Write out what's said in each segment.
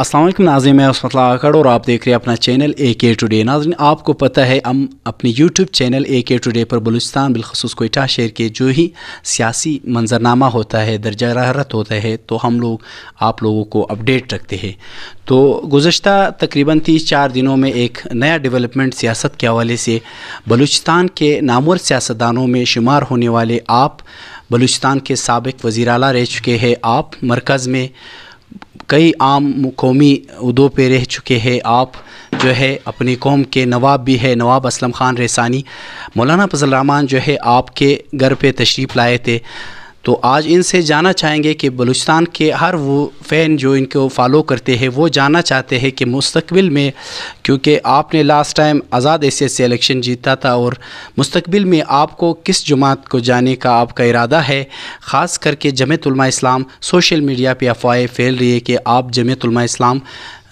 असलम नाजिम मैं उसमत आकड़ और आप देख रहे हैं अपना चैनल ए के टुडे नाजिन आपको पता है हम अपने यूट्यूब चैनल ए के टुडे पर बलूचिस्तान बिलखसूस कोयटा शहर के जो ही सियासी मंजरनामा होता है दर्जा रहरत होता है तो हम लोग आप लोगों को अपडेट रखते हैं तो गुज्त तकरीबन तीस चार दिनों में एक नया डेवलपमेंट सियासत के हवाले से बलूचिस्तान के नामवर सियासतदानों में शुमार होने वाले आप बलूचिस्तान के सबक वज़ी अला रह चुके हैं आप मरकज़ में कई आम कौमी उदों पे रह चुके हैं आप जो है अपनी कौम के नवाब भी है नवाब असलम ख़ान रेसानी मौलाना फजल रहमान जो है आपके घर पे तशरीफ़ लाए थे तो आज इनसे जाना चाहेंगे कि बलूचिस्तान के हर वो फ़ैन जो इनको फॉलो करते हैं वो जानना चाहते हैं कि मुस्तबिल में क्योंकि आपने लास्ट टाइम आज़ाद ऐसे से इलेक्शन जीता था और मुस्तबिल में आपको किस जुमात को जाने का आपका इरादा है ख़ास करके जमतलमा इस्लाम सोशल मीडिया पर अफवाहें फैल रही है कि आप जमतलमा इस्लाम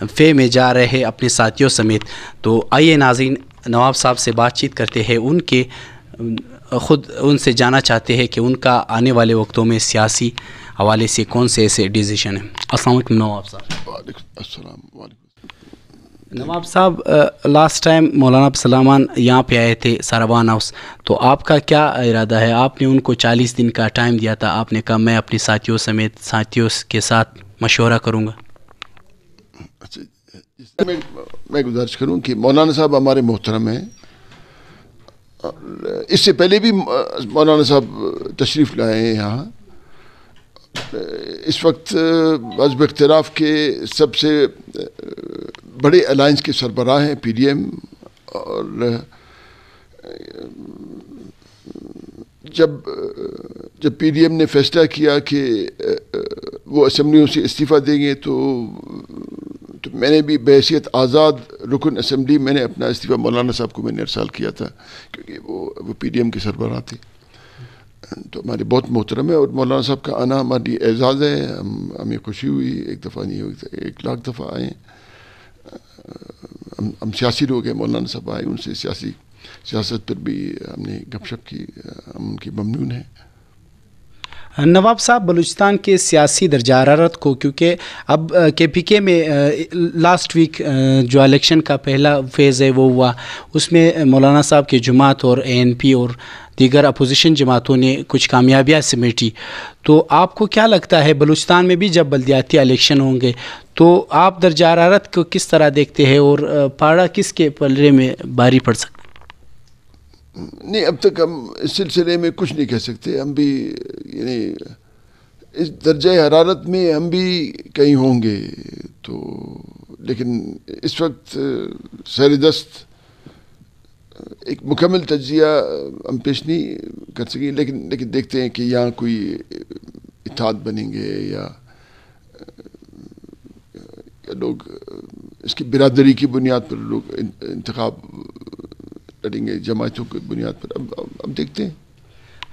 फे में जा रहे हैं अपने साथियों समेत तो आइए नाजीन नवाब साहब से बातचीत करते हैं उनके ख़ुद उनसे जाना चाहते हैं कि उनका आने वाले वक्तों में सियासी हवाले से कौन से ऐसे डिसीजन हैं असल नवाब साहब नवाब साहब लास्ट टाइम मौलाना सलामान यहाँ पे आए थे सारावान हाउस तो आपका क्या इरादा है आपने उनको 40 दिन का टाइम दिया था आपने कहा मैं अपने साथियों समेत साथियों के साथ मशवरा करूँगा अच्छा, मैं गुजारिश करूँ कि मौलाना साहब हमारे मोहतरम हैं इससे पहले भी मौलाना साहब तशरीफ़ लाए हैं यहाँ इस वक्त हजब अख्तराफ के सबसे बड़े अलाइंस के सरबराह हैं पी डी एम और जब जब पी डी एम ने फैसला किया कि वो असम्बलियों से इस्तीफ़ा देंगे तो तो मैंने भी बहसीत आज़ाद रुकन असम्बली मैंने अपना इस्तीफ़ा मौलाना साहब को मैंने अरसाल किया था क्योंकि वो वो पी डी एम के सरबरा थे तो हमारे बहुत मोहतरम है और मौलाना साहब का आना हमारी एजाज़ है हम हमें खुशी हुई एक दफ़ा नहीं हुई एक लाख दफ़ा आए हम हम सियासी लोग हैं मौलाना साहब आए उनसे सियासी सियासत पर भी हमने गपशप की हम उनकी ममनून है नवाब साहब बलूचिस्तान के सियासी दर्जा हरारत को क्योंकि अब के पी के में लास्ट वीक जो इलेक्शन का पहला फेज़ है वो हुआ उसमें मौलाना साहब की जमात और एन पी और दीगर अपोजिशन जमातों ने कुछ कामयाबियाँ समेटी तो आपको क्या लगता है बलूचिस्तान में भी जब बलदियाती इलेक्शन होंगे तो आप दर्जा हरारत को किस तरह देखते हैं और पाड़ा किसके पलरे में भारी पड़ सकता नहीं अब तक हम इस सिलसिले में कुछ नहीं कह सकते हम भी यानी इस दर्ज हरारत में हम भी कहीं होंगे तो लेकिन इस वक्त सरदस्त एक मुकम्मल तजिया हम पेश नहीं कर सकें लेकिन लेकिन देखते हैं कि यहाँ कोई इतिहाद बनेंगे या लोग इसकी बिरादरी की बुनियाद पर लोग इंतखब लड़ेंगे जमातों की बुनियाद पर अब अब, अब देखते हैं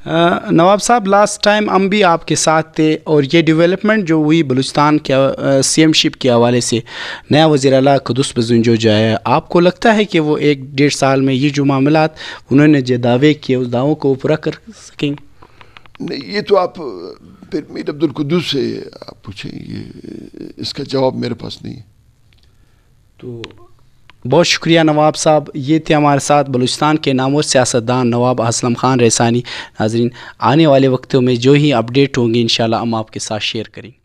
नवाब साहब लास्ट टाइम हम भी आपके साथ थे और ये डेवलपमेंट जो हुई बलूचिस्तान के सी एम शिप के हवाले से नया वजी अला कदस बजुन जो जाए आपको लगता है कि वो एक डेढ़ साल में ये जो मामला उन्होंने जो दावे किए उस दावों को पूरा कर नहीं ये तो आप फिर मीर अब्दुल से आप पूछें ये इसका जवाब मेरे पास नहीं है तो बहुत शुक्रिया नवाब साहब ये थे हमारे साथ बलूचिस्तान के नामों सियासतदान नवाब असलम ख़ान रहसानी नाजरीन आने वाले वक्तों में जो ही अपडेट होंगे इन हम आपके साथ शेयर करेंगे